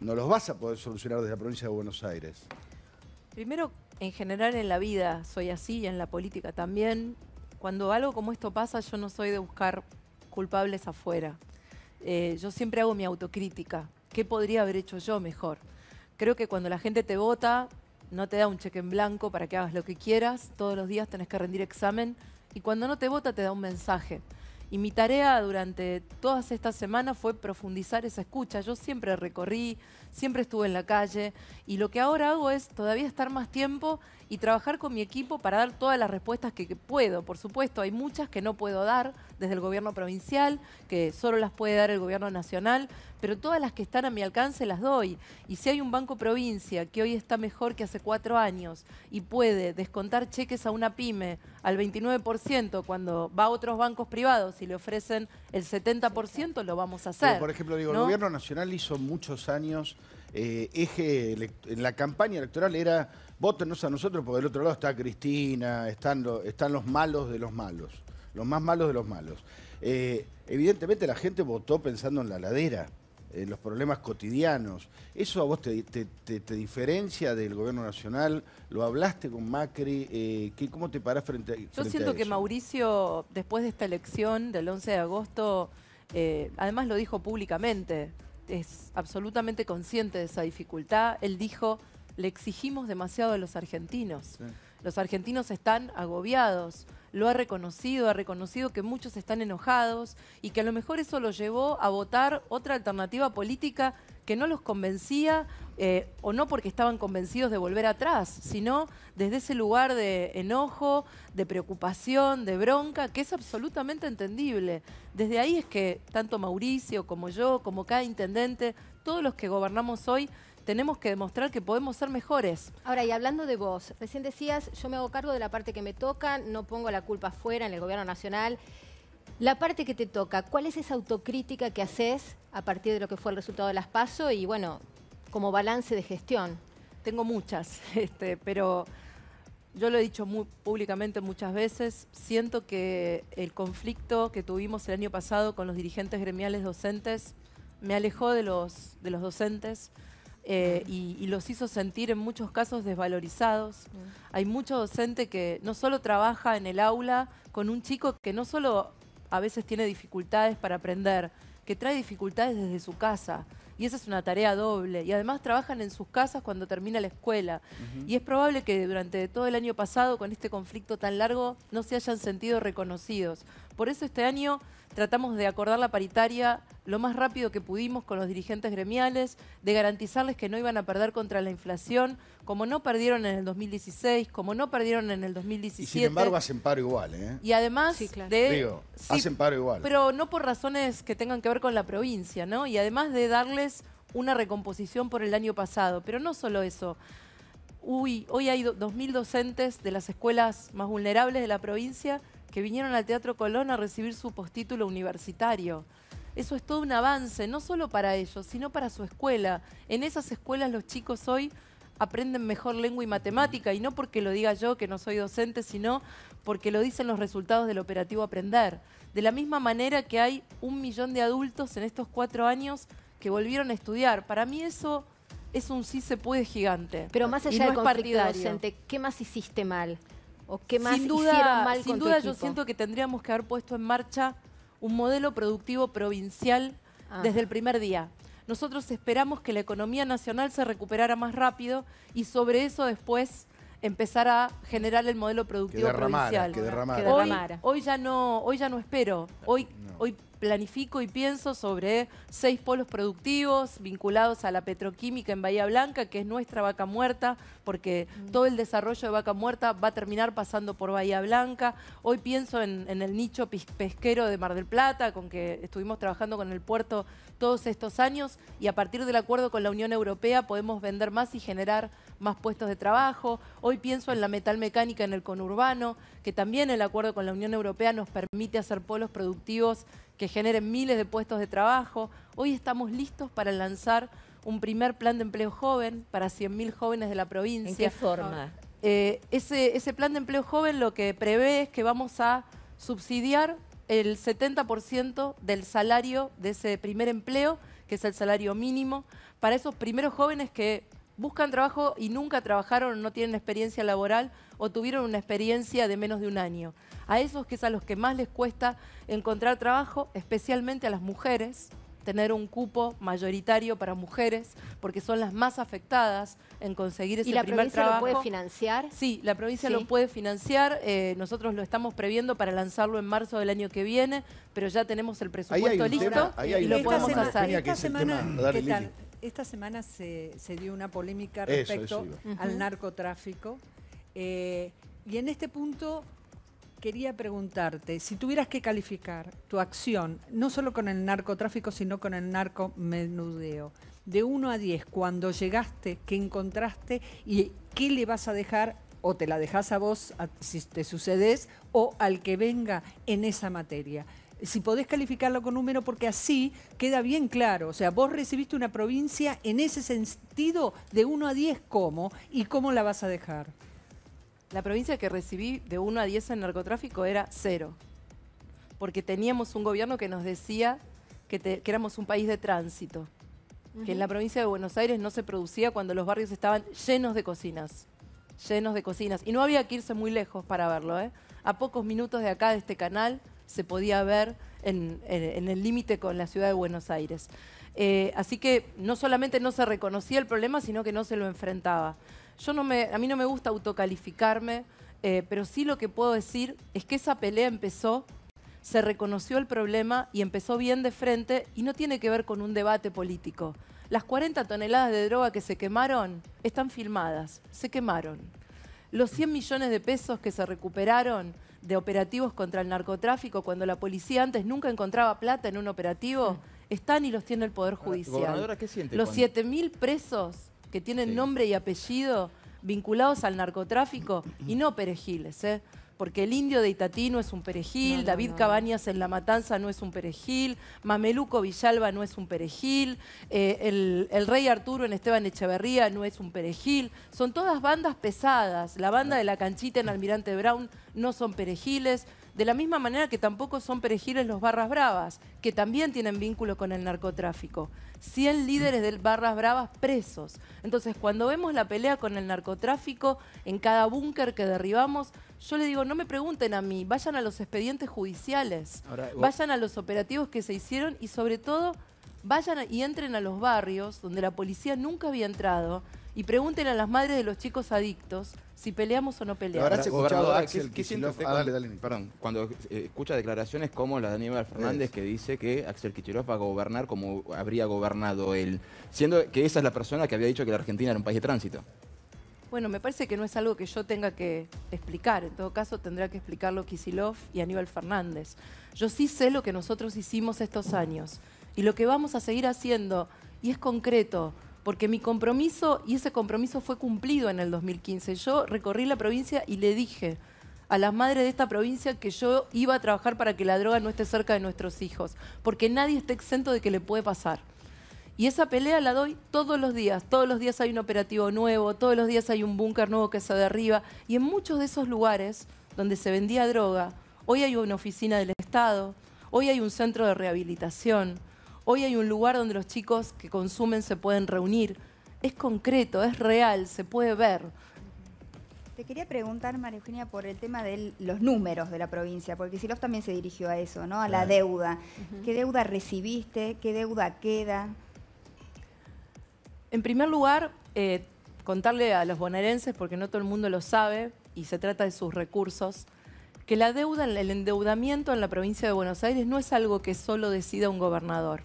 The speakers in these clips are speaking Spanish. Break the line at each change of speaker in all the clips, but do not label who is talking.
no los vas a poder solucionar desde la provincia de Buenos Aires.
Primero, en general en la vida soy así y en la política también. Cuando algo como esto pasa, yo no soy de buscar culpables afuera. Eh, yo siempre hago mi autocrítica. ¿Qué podría haber hecho yo mejor? Creo que cuando la gente te vota, no te da un cheque en blanco para que hagas lo que quieras. Todos los días tenés que rendir examen. Y cuando no te vota, te da un mensaje. Y mi tarea durante todas estas semanas fue profundizar esa escucha. Yo siempre recorrí, siempre estuve en la calle y lo que ahora hago es todavía estar más tiempo y trabajar con mi equipo para dar todas las respuestas que, puedo. Por supuesto, hay muchas que no puedo dar desde el gobierno provincial, que solo las puede dar el gobierno nacional, pero todas las que están a mi alcance las doy. Y si hay un banco provincia que hoy está mejor que hace cuatro años y puede descontar cheques a una pyme al 29% cuando va a otros bancos privados y le ofrecen el 70%, lo vamos a hacer. por ejemplo, el gobierno
nacional hizo muchos años eh, eje en la campaña electoral era votenos a nosotros porque del otro lado está Cristina, están, están los malos de los malos, los más malos de los malos. Eh, evidentemente la gente votó pensando en la ladera, en los problemas cotidianos. ¿Eso a vos te, diferencia del gobierno nacional? ¿Lo hablaste con Macri? Eh, ¿Cómo te parás frente, a eso? Yo siento que
Mauricio, después de esta elección del 11 de agosto, además lo dijo públicamente, es absolutamente consciente de esa dificultad. Él dijo, le exigimos demasiado a los argentinos. Los argentinos están agobiados, lo ha reconocido, ha reconocido que muchos están enojados y que a lo mejor eso los llevó a votar otra alternativa política que no los convencía, eh, o no porque estaban convencidos de volver atrás, sino desde ese lugar de enojo, de preocupación, de bronca, que es absolutamente entendible. Desde ahí es que tanto Mauricio como yo, como cada intendente, todos los que
gobernamos hoy, tenemos que demostrar
que podemos ser mejores.
Ahora, y hablando de vos, recién decías, yo me hago cargo de la parte que me toca, no pongo la culpa afuera en el gobierno nacional. La parte que te toca, ¿cuál es esa autocrítica que haces a partir de lo que fue el resultado de las PASO y, bueno, como balance de gestión? Tengo muchas, este, pero
yo lo he dicho públicamente muchas veces, siento que el conflicto que tuvimos el año pasado con los dirigentes gremiales docentes me alejó de los, de los docentes, eh, y, los hizo sentir en muchos casos desvalorizados. Hay mucho docente que no solo trabaja en el aula con un chico que no solo a veces tiene dificultades para aprender, que trae dificultades desde su casa. Y esa es una tarea doble. Y además trabajan en sus casas cuando termina la escuela. Y es probable que durante todo el año pasado, con este conflicto tan largo, no se hayan sentido reconocidos. Por eso este año tratamos de acordar la paritaria lo más rápido que pudimos con los dirigentes gremiales, de garantizarles que no iban a perder contra la inflación, como no perdieron en el 2016, como no perdieron en el 2017. Y sin embargo
hacen paro igual, ¿eh? Y
además hacen paro igual. Pero no por razones que tengan que ver con la provincia, ¿no? Y además de darles una recomposición por el año pasado. Pero no solo eso. Uy, hoy hay 2.000 docentes de las escuelas más vulnerables de la provincia que vinieron al Teatro Colón a recibir su postítulo universitario. Eso es todo un avance, no solo para ellos, sino para su escuela. En esas escuelas los chicos hoy aprenden mejor lengua y matemática, y no porque lo diga yo, que no soy docente, sino porque lo dicen los resultados del operativo Aprender. De la misma manera que hay un millón de adultos en estos cuatro años que volvieron a estudiar. Para mí
eso es un sí se puede gigante. Pero más allá de del conflicto docente, ¿qué más hiciste mal? sin duda, sin duda yo siento
que tendríamos que haber puesto en marcha un modelo productivo provincial ah. desde el primer día. Nosotros esperamos que la economía nacional se recuperara más rápido y sobre eso después empezar a generar el modelo productivo provincial. Que derramara. Hoy, ya no, hoy ya no espero. Hoy, hoy planifico y pienso sobre seis polos productivos vinculados a la petroquímica en Bahía Blanca, que es nuestra vaca muerta, porque mm. todo el desarrollo de vaca muerta va a terminar pasando por Bahía Blanca. Hoy pienso en, en, el nicho pesquero de Mar del Plata, con que estuvimos trabajando con el puerto todos estos años, y a partir del acuerdo con la Unión Europea podemos vender más y generar más puestos de trabajo. Hoy pienso en la metalmecánica en el conurbano, que también el acuerdo con la Unión Europea nos permite hacer polos productivos que generen miles de puestos de trabajo. Hoy estamos listos para lanzar un primer plan de empleo joven para 100.000 jóvenes de la provincia. ¿En qué forma? Eh, ese, ese plan de empleo joven lo que prevé es que vamos a subsidiar el 70% del salario de ese primer empleo, que es el salario mínimo, para esos primeros jóvenes que buscan trabajo y nunca trabajaron, no tienen experiencia laboral o tuvieron una experiencia de menos de un año. A esos que es a los que más les cuesta encontrar trabajo, especialmente a las mujeres, tener un cupo mayoritario para mujeres, porque son las más afectadas en conseguir ese primer trabajo. ¿Y la provincia lo puede
financiar? Sí, la provincia lo
puede financiar. Eh, nosotros lo estamos previendo para lanzarlo en marzo del año que viene, pero ya tenemos el presupuesto listo y lo podemos hacer. Esta semana, esta semana
se, se dio una polémica respecto al narcotráfico. Eh, y en este punto quería preguntarte, si tuvieras que calificar tu acción, no solo con el narcotráfico, sino con el narcomenudeo, de 1 a 10, cuando llegaste, qué encontraste y qué le vas a dejar o te la dejas a vos si te sucedes o al que venga en esa materia si podés calificarlo con número, porque así queda bien claro. O sea, vos recibiste una provincia en ese
sentido de 1 a 10 cómo y cómo la vas a dejar. La provincia que recibí de 1 a 10 en narcotráfico era cero, porque teníamos un gobierno que nos decía que, éramos un país de tránsito, que en la provincia de Buenos Aires no se producía cuando los barrios estaban llenos de cocinas, llenos de cocinas. Y no había que irse muy lejos para verlo, ¿eh? A pocos minutos de acá, de este canal, se podía ver en, el límite con la ciudad de Buenos Aires. Eh, así que no solamente no se reconocía el problema, sino que no se lo enfrentaba. Yo no me, a mí no me gusta autocalificarme, eh, pero sí lo que puedo decir es que esa pelea empezó, se reconoció el problema y empezó bien de frente y no tiene que ver con un debate político. Las 40 toneladas de droga que se quemaron están filmadas, se quemaron. Los 100 millones de pesos que se recuperaron de operativos contra el narcotráfico cuando la policía antes nunca encontraba plata en un operativo, mm. están y los tiene el Poder Judicial. los ¿qué siente los 7.000 presos que tienen nombre y apellido vinculados al narcotráfico, y no perejiles, ¿eh? porque el indio de Itatí no es un perejil, David Cabañas en La Matanza no es un perejil, Mameluco Villalba no es un perejil, eh, el, Rey Arturo en Esteban Echeverría no es un perejil, son todas bandas pesadas, la banda de la canchita en Almirante Brown no son perejiles, de la misma manera que tampoco son perejiles los barras bravas, que también tienen vínculo con el narcotráfico. 100 líderes del barras bravas presos. Entonces, cuando vemos la pelea con el narcotráfico en cada búnker que derribamos, yo le digo, no me pregunten a mí, vayan a los expedientes judiciales, vayan a los operativos que se hicieron y sobre todo vayan y entren a los barrios donde la policía nunca había entrado y pregúntenle a las madres de los chicos adictos si peleamos o no peleamos. Habrás escuchado Axel
dale, dale. Perdón, cuando eh, escucha declaraciones como la de Aníbal Fernández que dice que Axel Kicillof va a gobernar como habría gobernado él, siendo que esa es la persona que había dicho que la Argentina era un país de tránsito.
Bueno, me parece que no es algo que yo tenga que explicar. En todo caso, tendrá que explicarlo Kisilov y Aníbal Fernández. Yo sí sé lo que nosotros hicimos estos años y lo que vamos a seguir haciendo, y es concreto porque mi compromiso, y ese compromiso fue cumplido en el 2015, yo recorrí la provincia y le dije a las madres de esta provincia que yo iba a trabajar para que la droga no esté cerca de nuestros hijos, porque nadie está exento de que le puede pasar. Y esa pelea la doy todos los días. Todos los días hay un operativo nuevo, todos los días hay un búnker nuevo que se derriba. Y en muchos de esos lugares donde se vendía droga, hoy hay una oficina del Estado, hoy hay un centro de rehabilitación, Hoy hay un lugar donde los chicos que consumen se pueden reunir. Es concreto, es real, se puede ver.
Te quería preguntar, María Eugenia, por el tema de los números de la provincia, porque Silof también se dirigió a eso, ¿no? A la deuda. ¿Qué deuda
recibiste? ¿Qué deuda queda? En primer lugar, eh, contarle a los bonaerenses, porque no todo el mundo lo sabe, y se trata de sus recursos, que la deuda, el endeudamiento en la provincia de Buenos Aires no es algo que solo decida un gobernador.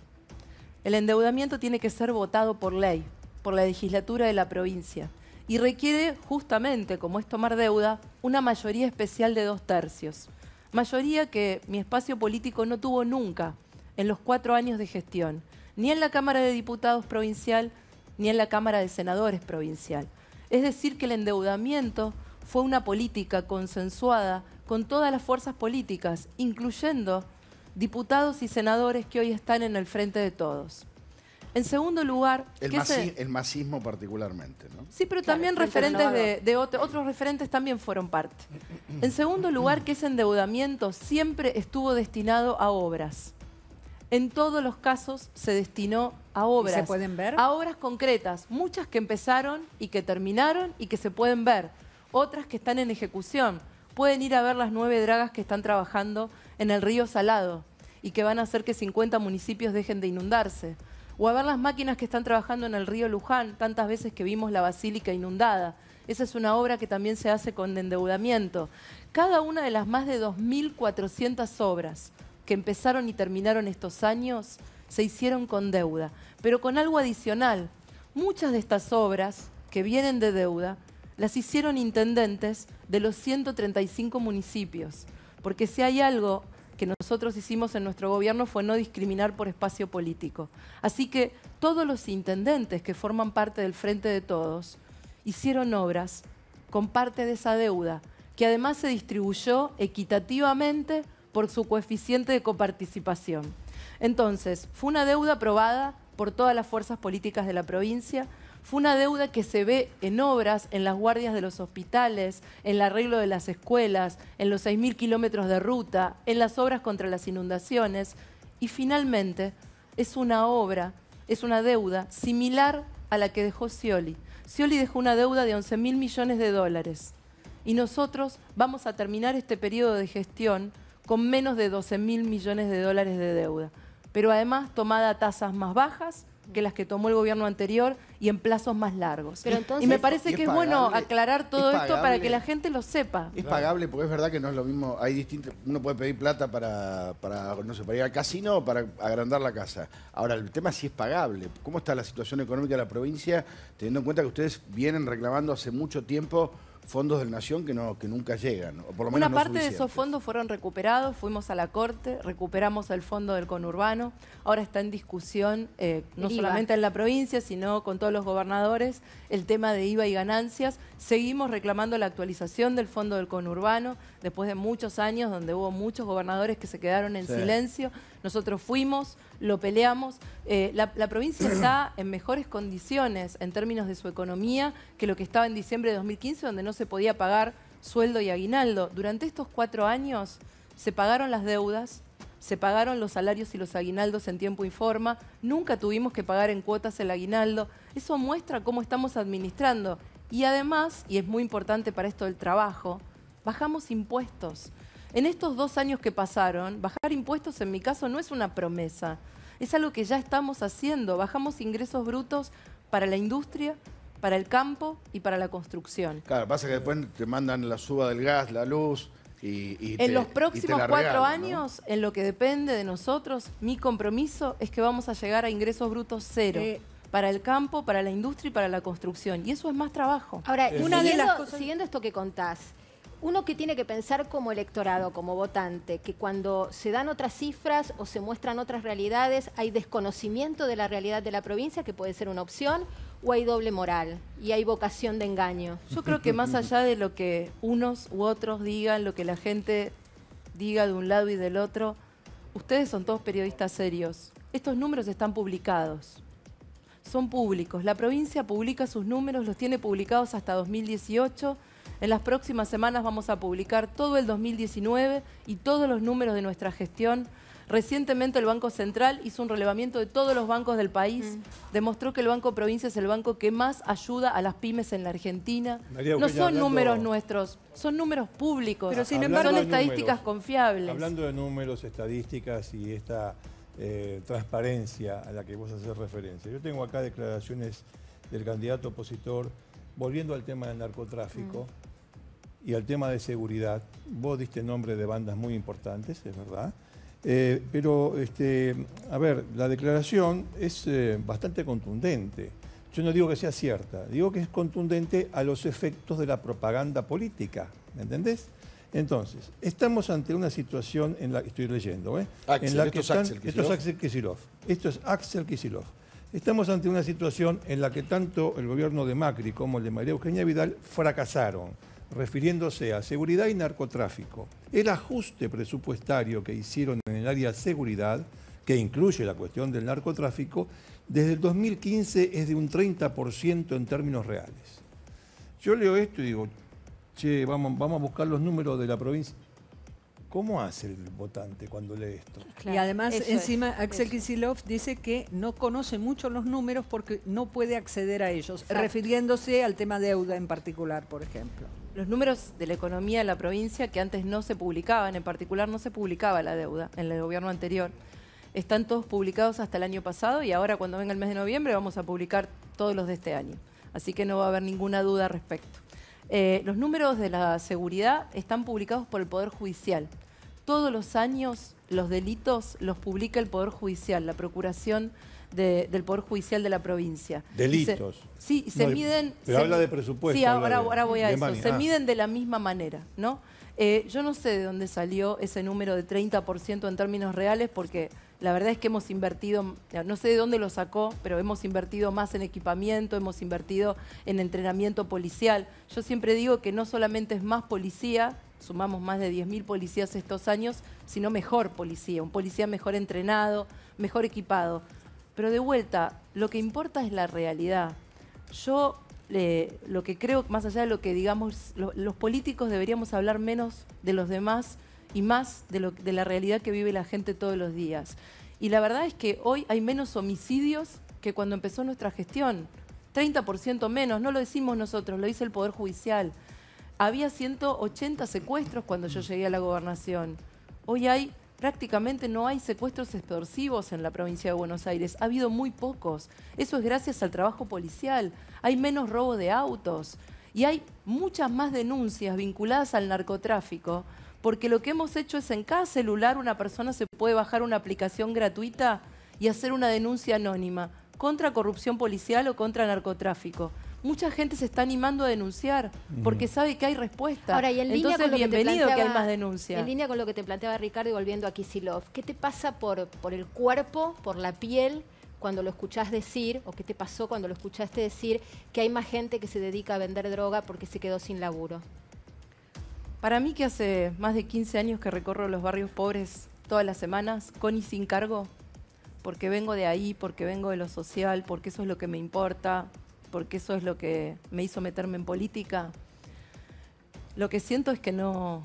El endeudamiento tiene que ser votado por ley, por la legislatura de la provincia, y requiere justamente, como es tomar deuda, una mayoría especial de dos tercios. Mayoría que mi espacio político no tuvo nunca en los cuatro años de gestión, ni en la Cámara de Diputados provincial, ni en la Cámara de Senadores provincial. Es decir, que el endeudamiento fue una política consensuada con todas las fuerzas políticas, incluyendo diputados y senadores que hoy están en el frente de todos. En segundo lugar... El,
masismo, particularmente, ¿no?
Sí, pero también referentes de, otros referentes también fueron parte. En segundo lugar, que ese endeudamiento siempre estuvo destinado a obras. En todos los casos se destinó a obras. ¿Se pueden ver? A obras concretas, muchas que empezaron y que terminaron y que se pueden ver. Otras que están en ejecución. Pueden ir a ver las nueve dragas que están trabajando en el río Salado y que van a hacer que 50 municipios dejen de inundarse. O a ver las máquinas que están trabajando en el río Luján, tantas veces que vimos la basílica inundada. Esa es una obra que también se hace con endeudamiento. Cada una de las más de 2.400 obras que empezaron y terminaron estos años se hicieron con deuda, pero con algo adicional. Muchas de estas obras que vienen de deuda las hicieron intendentes de los 135 municipios, porque si hay algo que nosotros hicimos en nuestro gobierno fue no discriminar por espacio político. Así que todos los intendentes que forman parte del Frente de Todos hicieron obras con parte de esa deuda, que además se distribuyó equitativamente por su coeficiente de coparticipación. Entonces, fue una deuda aprobada por todas las fuerzas políticas de la provincia, fue una deuda que se ve en obras, en las guardias de los hospitales, en el arreglo de las escuelas, en los 6.000 kilómetros de ruta, en las obras contra las inundaciones. Y finalmente, es una obra, es una deuda similar a la que dejó Scioli. Scioli dejó una deuda de 11.000 millones de dólares. Y nosotros vamos a terminar este periodo de gestión con menos de 12.000 millones de dólares de deuda. Pero además tomada a tasas más bajas que las que tomó el gobierno anterior y en plazos más largos. y me parece que es, bueno aclarar todo esto para que la gente lo sepa. Es pagable,
porque es verdad que no es lo mismo, hay uno puede pedir plata para, no sé, para ir al casino o para agrandar la casa. Ahora, el tema sí es pagable. ¿Cómo está la situación económica de la provincia, teniendo en cuenta que ustedes vienen reclamando hace mucho tiempo fondos del Nación que, no, que nunca llegan. por lo menos Una parte de esos
fondos fueron recuperados, fuimos a la Corte, recuperamos el fondo del conurbano, ahora está en discusión, eh, no solamente en la provincia, sino con todos los gobernadores, el tema de IVA y ganancias. Seguimos reclamando la actualización del fondo del conurbano, después de muchos años donde hubo muchos gobernadores que se quedaron en silencio nosotros fuimos, lo peleamos. Eh, la, la, provincia está en mejores condiciones en términos de su economía que lo que estaba en diciembre de 2015, donde no se podía pagar sueldo y aguinaldo. Durante estos cuatro años se pagaron las deudas, se pagaron los salarios y los aguinaldos en tiempo y forma, nunca tuvimos que pagar en cuotas el aguinaldo. Eso muestra cómo estamos administrando. Y además, y es muy importante para esto del trabajo, bajamos impuestos en estos dos años que pasaron, bajar impuestos en mi caso no es una promesa, es algo que ya estamos haciendo. Bajamos ingresos brutos para la industria, para el campo y para la construcción.
Claro, pasa que después te mandan la suba del gas, la luz. Y, en los próximos cuatro años,
en lo que depende de nosotros, mi compromiso es que vamos a llegar a ingresos brutos cero. Eh, para el campo, para la industria y para la construcción. Y eso es más trabajo. Ahora, eh, una de
siguiendo esto que contás, uno que tiene que pensar como electorado, como votante, que cuando se dan otras cifras o se muestran otras realidades, hay desconocimiento de la realidad de la provincia, que puede ser una opción, o hay doble moral y hay vocación de engaño. Yo
creo que más allá de lo que unos u otros digan, lo que la gente diga de un lado y del otro, ustedes son todos periodistas serios. Estos números están publicados. Son públicos. La provincia publica sus números, los tiene publicados hasta 2018 en las próximas semanas vamos a publicar todo el 2019 y todos los números de nuestra gestión. Recientemente el Banco Central hizo un relevamiento de todos los bancos del país, mm. demostró que el Banco Provincia es el banco que más ayuda a las pymes en la Argentina. no son números nuestros, son números públicos, pero sin embargo son estadísticas confiables. Hablando
de números, estadísticas y esta eh, transparencia a la que vos haces referencia. Yo tengo acá declaraciones del candidato opositor, volviendo al tema del narcotráfico. Mm y al tema de seguridad. Vos diste nombre de bandas muy importantes, es verdad. Eh, pero, este, a ver, la declaración es eh, bastante contundente. Yo no digo que sea cierta, digo que es contundente a los efectos de la propaganda política. ¿Me entendés? Entonces, estamos ante una situación en la estoy leyendo, esto, es Axel esto Esto es Axel Estamos ante una situación en la que tanto el gobierno de Macri como el de María Eugenia Vidal fracasaron refiriéndose a seguridad y narcotráfico. El ajuste presupuestario que hicieron en el área de seguridad, que incluye la cuestión del narcotráfico, desde el 2015 es de un 30% en términos reales. Yo leo esto y digo, che, vamos, vamos a buscar los números de la provincia. ¿Cómo hace el votante cuando lee esto?
y además, encima, Axel Kisilov dice que no conoce mucho los números porque no puede acceder a
ellos, refiriéndose al tema deuda en particular, por ejemplo. Los números de la economía de la provincia que antes no se publicaban, en particular no se publicaba la deuda en el gobierno anterior, están todos publicados hasta el año pasado y ahora cuando venga el mes de noviembre vamos a publicar todos los de este año. Así que no va a haber ninguna duda al respecto. Eh, los números de la seguridad están publicados por el Poder Judicial todos los años los delitos los publica el Poder Judicial, la Procuración del Poder Judicial de la provincia. Delitos. sí, se miden... Pero habla de presupuesto. Sí, ahora, voy a eso. Se ah. miden de la misma manera, ¿no? Eh, yo no sé de dónde salió ese número de 30% en términos reales porque la verdad es que hemos invertido, no sé de dónde lo sacó, pero hemos invertido más en equipamiento, hemos invertido en entrenamiento policial. Yo siempre digo que no solamente es más policía, sumamos más de 10.000 policías estos años, sino mejor policía, un policía mejor entrenado, mejor equipado. Pero de vuelta, lo que importa es la realidad. Yo eh, lo que creo, más allá de lo que digamos, los políticos deberíamos hablar menos de los demás y más de, lo, de la realidad que vive la gente todos los días. Y la verdad es que hoy hay menos homicidios que cuando empezó nuestra gestión. 30% menos, no lo decimos nosotros, lo dice el Poder Judicial había 180 secuestros cuando yo llegué a la gobernación. Hoy hay prácticamente no hay secuestros extorsivos en la provincia de Buenos Aires, ha habido muy pocos. Eso es gracias al trabajo policial, hay menos robo de autos y hay muchas más denuncias vinculadas al narcotráfico, porque lo que hemos hecho es en cada celular una persona se puede bajar una aplicación gratuita y hacer una denuncia anónima contra corrupción policial o contra narcotráfico mucha gente se está animando a denunciar porque sabe que hay respuesta. Ahora, y en línea con lo bienvenido que, te más denuncia. En línea
con lo que te planteaba Ricardo y volviendo a Kisilov, ¿qué te pasa por, por el cuerpo, por la piel? cuando lo escuchás decir, o qué te pasó cuando lo escuchaste decir, que hay más gente que se dedica a vender droga porque se quedó sin laburo.
Para mí que hace más de 15 años que recorro los barrios pobres todas las semanas, con y sin cargo, porque vengo de ahí, porque vengo de lo social, porque eso es lo que me importa, porque eso es lo que me hizo meterme en política, lo que siento es que no,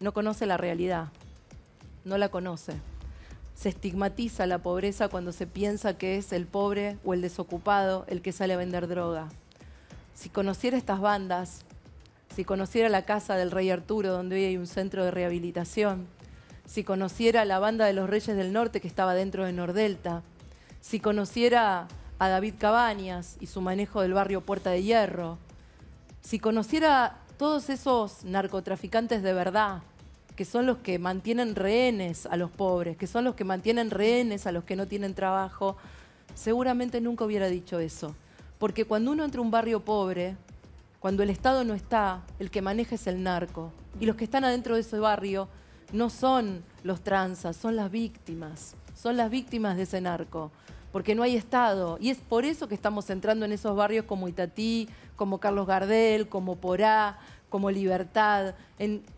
no conoce la realidad, no la conoce. Se estigmatiza la pobreza cuando se piensa que es el pobre o el desocupado el que sale a vender droga. Si conociera estas bandas, si conociera la casa del rey Arturo, donde hoy hay un centro de rehabilitación, si conociera la banda de los Reyes del Norte que estaba dentro de Nordelta, si conociera a David Cabañas y su manejo del barrio Puerta de Hierro, si conociera todos esos narcotraficantes de verdad, que son los que mantienen rehenes a los pobres, que son los que mantienen rehenes a los que no tienen trabajo, seguramente nunca hubiera dicho eso. Porque cuando uno entra a un barrio pobre, cuando el Estado no está, el que maneja es el narco. Y los que están adentro de ese barrio no son los tranzas, son las víctimas, son las víctimas de ese narco porque no hay Estado. Y es por eso que estamos entrando en esos barrios como Itatí, como Carlos Gardel, como Porá, como Libertad,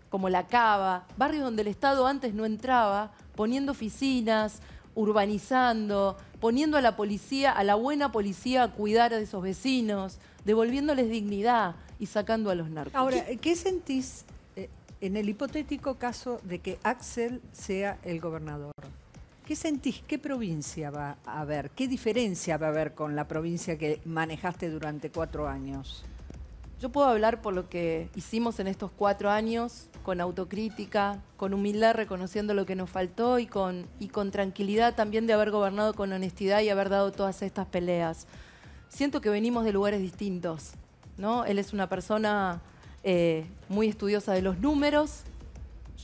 como La Cava, barrios donde el Estado antes no entraba, poniendo oficinas, urbanizando, poniendo a la policía, a la buena policía a cuidar a esos vecinos, devolviéndoles dignidad y sacando a los narcos. Ahora, ¿qué sentís
eh, en el hipotético caso de que Axel sea el gobernador? ¿Qué sentís? ¿Qué provincia va a haber? ¿Qué diferencia va a haber con la provincia que manejaste durante cuatro años?
Yo puedo hablar por lo que hicimos en estos cuatro años, con autocrítica, con humildad reconociendo lo que nos faltó y con, y con tranquilidad también de haber gobernado con honestidad y haber dado todas estas peleas. Siento que venimos de lugares distintos, ¿no? Él es una persona eh, muy estudiosa de los números,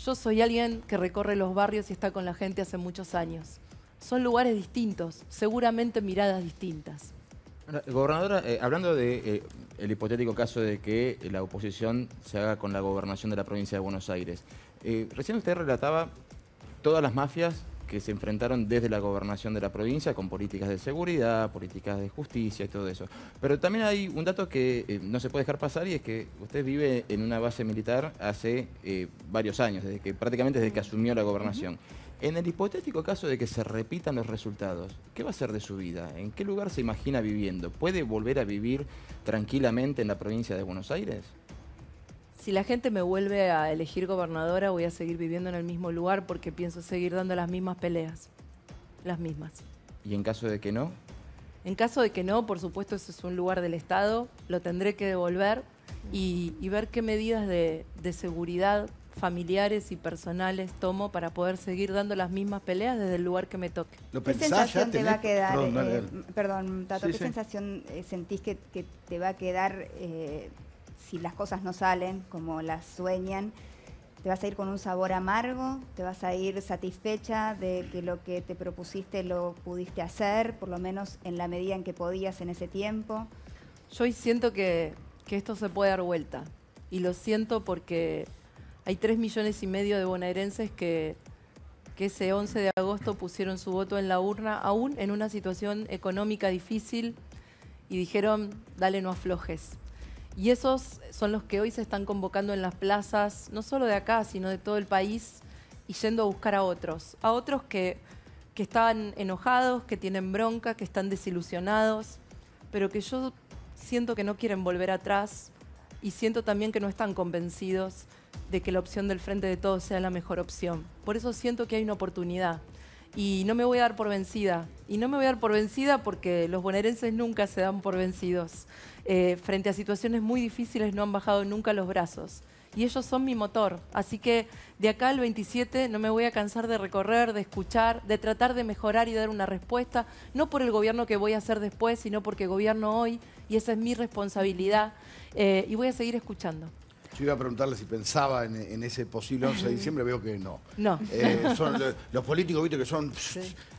yo soy alguien que recorre los barrios y está con la gente hace muchos años. Son lugares distintos, seguramente miradas distintas.
Gobernadora, eh, hablando del de, eh, el hipotético caso de que eh, la oposición se haga con la gobernación de la provincia de Buenos Aires, recién usted relataba todas las mafias que se enfrentaron desde la gobernación de la provincia con políticas de seguridad, políticas de justicia y todo eso. Pero también hay un dato que eh, no se puede dejar pasar y es que usted vive en una base militar hace eh, varios años, desde que, prácticamente desde que asumió la gobernación. En el hipotético caso de que se repitan los resultados, ¿qué va a ser de su vida? ¿En qué lugar se imagina viviendo? ¿Puede volver a vivir tranquilamente en la provincia de Buenos Aires?
si la gente me vuelve a elegir gobernadora, voy a seguir viviendo en el mismo lugar porque pienso seguir dando las mismas peleas. Las mismas.
¿Y en caso de que no?
En caso de que no, por supuesto, eso es un lugar del Estado, lo tendré que devolver y, ver qué medidas de, seguridad familiares y personales tomo para poder seguir dando las mismas peleas desde el lugar que me toque. ¿Qué sensación te va a quedar? Eh, perdón, Tato, ¿qué
sensación eh, sentís que, te va a quedar? Eh, si las cosas no salen como las sueñan, te vas a ir con un sabor amargo, te vas a ir satisfecha de que lo que te propusiste lo pudiste hacer, por lo menos en la medida en que podías en ese tiempo.
Yo hoy siento que, esto se puede dar vuelta y lo siento porque hay tres millones y medio de bonaerenses que, que ese 11 de agosto pusieron su voto en la urna, aún en una situación económica difícil, y dijeron, dale no aflojes, y esos son los que hoy se están convocando en las plazas, no solo de acá, sino de todo el país, y yendo a buscar a otros, a otros que, que están enojados, que tienen bronca, que están desilusionados, pero que yo siento que no quieren volver atrás y siento también que no están convencidos de que la opción del Frente de Todos sea la mejor opción. Por eso siento que hay una oportunidad y no me voy a dar por vencida. Y no me voy a dar por vencida porque los bonaerenses nunca se dan por vencidos. Eh, frente a situaciones muy difíciles no han bajado nunca los brazos. Y ellos son mi motor. Así que de acá al 27 no me voy a cansar de recorrer, de escuchar, de tratar de mejorar y dar una respuesta, no por el gobierno que voy a hacer después, sino porque gobierno hoy y esa es mi responsabilidad. Eh, y voy a seguir escuchando.
Yo iba a preguntarle si pensaba en, ese posible 11 de diciembre, veo que no. No. Eh, los políticos, viste, que son...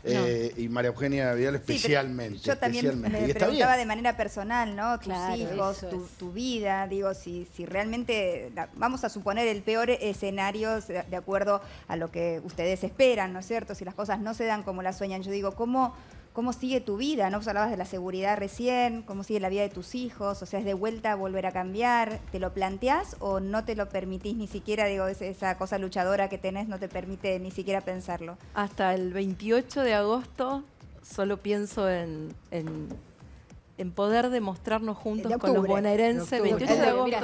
Eh, y María Eugenia Vidal especialmente. yo también me, preguntaba de
manera personal, ¿no? Tus hijos, tu, vida, digo, si, si realmente... vamos a suponer el peor escenario de acuerdo a lo que ustedes esperan, ¿no es cierto? Si las cosas no se dan como las sueñan. Yo digo, ¿cómo...? cómo sigue tu vida, ¿no? Pues hablabas de la seguridad recién, cómo sigue la vida de tus hijos, o sea, es de vuelta a volver a cambiar, ¿te lo planteás o no te lo permitís ni siquiera, digo, esa cosa luchadora que tenés no te permite ni siquiera pensarlo?
Hasta el 28 de agosto solo pienso en en poder demostrarnos juntos con los bonaerenses 28 de eh, agosto.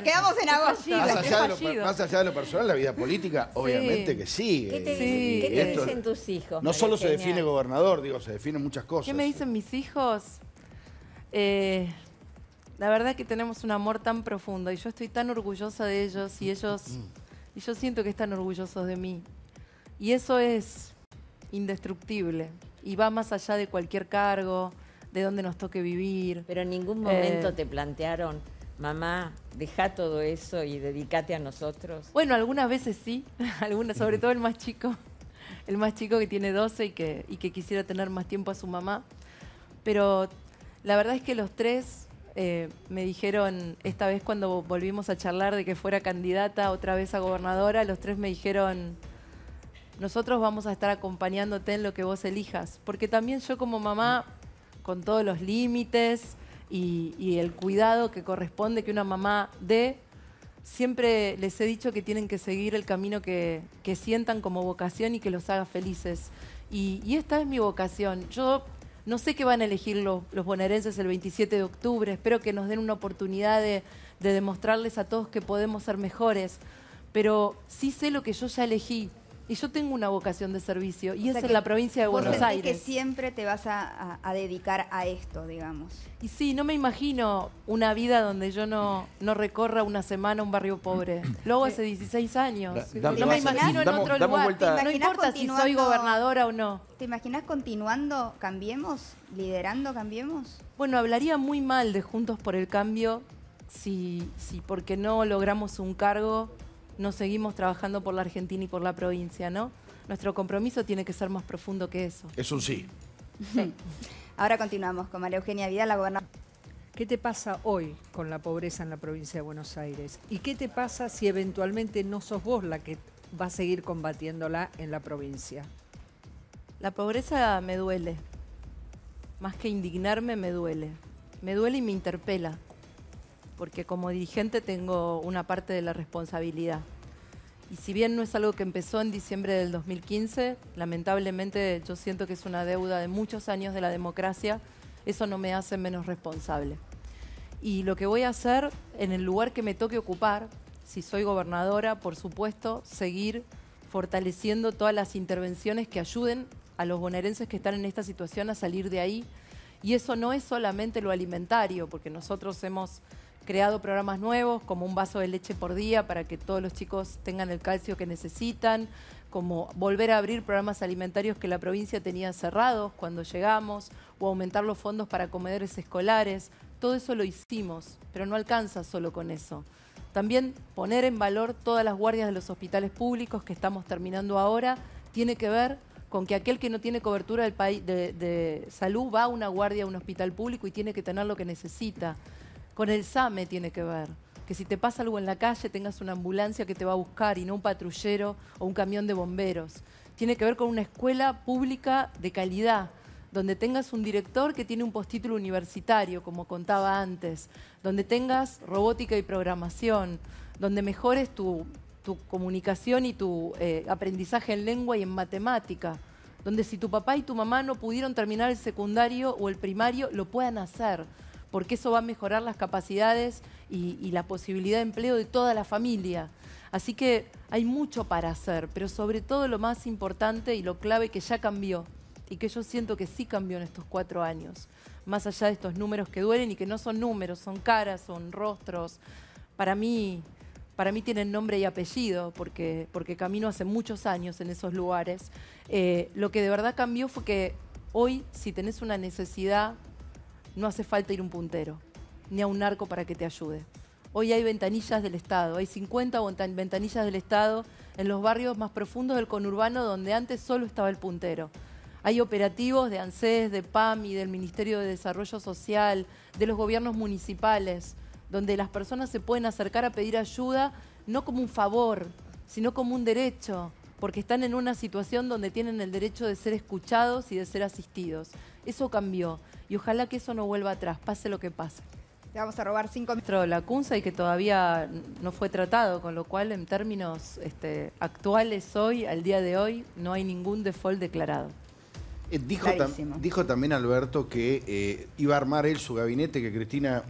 quedamos en agosto. Más allá,
de lo, personal, la vida política obviamente que sí. ¿Qué te eh, dicen
tus hijos? No solo se define
gobernador, digo, se definen muchas cosas. ¿Qué me
dicen mis hijos? Eh, la verdad es que tenemos un amor tan profundo y yo estoy tan orgullosa de ellos y ellos y yo siento que están orgullosos de mí. Y eso es indestructible
y va más allá de cualquier cargo de dónde nos toque vivir. Pero en ningún eh, momento te plantearon, mamá, deja todo eso y dedícate a nosotros.
Bueno, algunas veces sí, algunas, sobre todo el más chico, el más chico que tiene 12 y que, y que quisiera tener más tiempo a su mamá. Pero la verdad es que los tres eh, me dijeron, esta vez cuando volvimos a charlar de que fuera candidata otra vez a gobernadora, los tres me dijeron, nosotros vamos a estar acompañándote en lo que vos elijas. Porque también yo como mamá con todos los límites y, el cuidado que corresponde que una mamá dé siempre les he dicho que tienen que seguir el camino que, que sientan como vocación y que los haga felices. Y, esta es mi vocación. Yo no sé qué van a elegir los, bonaerenses el 27 de octubre. Espero que nos den una oportunidad de demostrarles a todos que podemos ser mejores. Pero sí sé lo que yo ya elegí y yo tengo una vocación de servicio y es en la provincia de Buenos Aires. que
siempre te vas a, dedicar a esto, digamos.
Y sí, no me imagino una vida donde yo no, no recorra una semana un barrio pobre. Luego hace 16 años. no me imagino en otro lugar. no importa si soy gobernadora o no. ¿Te
imaginas continuando Cambiemos? ¿Liderando Cambiemos?
Bueno, hablaría muy mal de Juntos por el Cambio si, si porque no logramos un cargo no seguimos trabajando por la Argentina y por la provincia, ¿no? Nuestro compromiso tiene que ser más profundo que eso. Es un sí. Sí. Ahora continuamos con María Eugenia Vidal, la gobernadora. ¿Qué
te
pasa hoy con la pobreza en la provincia de Buenos Aires? ¿Y qué te pasa si eventualmente no sos vos la que va a seguir combatiéndola en la provincia? La
pobreza me duele. Más que indignarme, me duele. Me duele y me interpela porque como dirigente tengo una parte de la responsabilidad. Y si bien no es algo que empezó en diciembre del 2015, lamentablemente yo siento que es una deuda de muchos años de la democracia, eso no me hace menos responsable. Y lo que voy a hacer en el lugar que me toque ocupar, si soy gobernadora, por supuesto, seguir fortaleciendo todas las intervenciones que ayuden a los bonaerenses que están en esta situación a salir de ahí. Y eso no es solamente lo alimentario, porque nosotros hemos creado programas nuevos, como un vaso de leche por día para que todos los chicos tengan el calcio que necesitan, como volver a abrir programas alimentarios que la provincia tenía cerrados cuando llegamos, o aumentar los fondos para comedores escolares. Todo eso lo hicimos, pero no alcanza solo con eso. También poner en valor todas las guardias de los hospitales públicos que estamos terminando ahora tiene que ver con que aquel que no tiene cobertura del de, de salud va a una guardia a un hospital público y tiene que tener lo que necesita. Con el SAME tiene que ver. Que si te pasa algo en la calle tengas una ambulancia que te va a buscar y no un patrullero o un camión de bomberos. Tiene que ver con una escuela pública de calidad, donde tengas un director que tiene un postítulo universitario, como contaba antes, donde tengas robótica y programación, donde mejores tu, comunicación y tu eh, aprendizaje en lengua y en matemática donde si tu papá y tu mamá no pudieron terminar el secundario o el primario, lo puedan hacer porque eso va a mejorar las capacidades y, la posibilidad de empleo de toda la familia. Así que hay mucho para hacer, pero sobre todo lo más importante y lo clave que ya cambió y que yo siento que sí cambió en estos cuatro años, más allá de estos números que duelen y que no son números, son caras, son rostros. Para mí, para mí tienen nombre y apellido, porque, porque camino hace muchos años en esos lugares. Eh, lo que de verdad cambió fue que hoy, si tenés una necesidad no hace falta ir un puntero, ni a un narco para que te ayude. Hoy hay ventanillas del Estado, hay 50 ventanillas del Estado en los barrios más profundos del conurbano donde antes solo estaba el puntero. Hay operativos de ANSES, de PAMI, del Ministerio de Desarrollo Social, de los gobiernos municipales, donde las personas se pueden acercar a pedir ayuda no como un favor, sino como un derecho, porque están en una situación donde tienen el derecho de ser escuchados y de ser asistidos. Eso cambió y ojalá que eso no vuelva atrás, pase lo que pase. Le vamos a robar cinco minutos. La CUNSA y que todavía no fue tratado, con lo cual en términos este, actuales hoy, al día de hoy, no hay ningún default declarado.
Eh, dijo, dijo, también Alberto que eh, iba a armar él su gabinete, que Cristina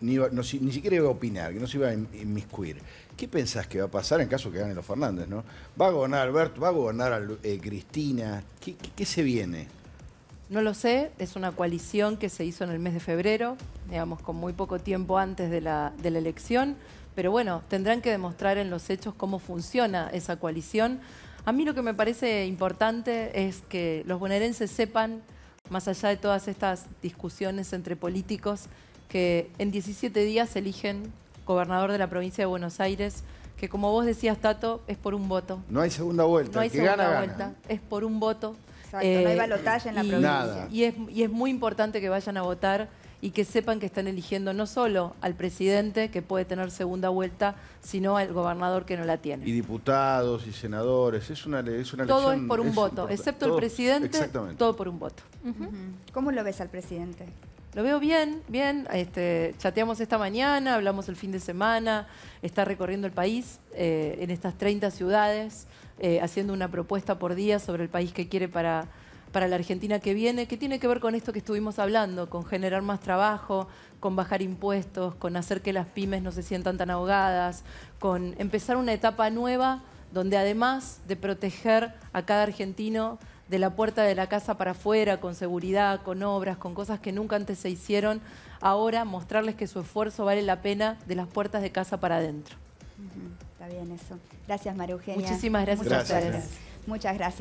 ni, siquiera iba a opinar, que no se iba a inmiscuir. ¿Qué pensás que va a pasar en caso que gane los Fernández? ¿no? ¿Va a gobernar Alberto? ¿Va a gobernar a, eh, Cristina? qué se viene?
No lo sé, es una coalición que se hizo en el mes de febrero, digamos, con muy poco tiempo antes de la, elección, pero bueno, tendrán que demostrar en los hechos cómo funciona esa coalición. A mí lo que me parece importante es que los bonaerenses sepan, más allá de todas estas discusiones entre políticos, que en 17 días eligen gobernador de la provincia de Buenos Aires, que como vos decías, Tato, es por un voto.
No hay segunda vuelta. No hay segunda vuelta,
es por un voto. Exacto, no hay eh, balotaje en la provincia. Y es, muy importante que vayan a votar y que sepan que están eligiendo no solo al presidente, que puede tener segunda vuelta, sino al gobernador que no la tiene.
Y diputados y senadores, es una, es Todo es por un voto, excepto el presidente,
todo por un voto. ¿Cómo lo ves al presidente?
Lo veo bien, bien. Este, chateamos esta mañana, hablamos el fin de semana, está recorriendo el país eh, en estas 30 ciudades. Eh, haciendo una propuesta por día sobre el país que quiere para, para la Argentina que viene, que tiene que ver con esto que estuvimos hablando, con generar más trabajo, con bajar impuestos, con hacer que las pymes no se sientan tan ahogadas, con empezar una etapa nueva donde además de proteger a cada argentino de la puerta de la casa para afuera, con seguridad, con obras, con cosas que nunca antes se hicieron, ahora mostrarles que su esfuerzo vale la pena de las puertas de casa para adentro bien eso. Gracias, María Eugenia. Muchísimas gracias. Muchas gracias. Muchas gracias.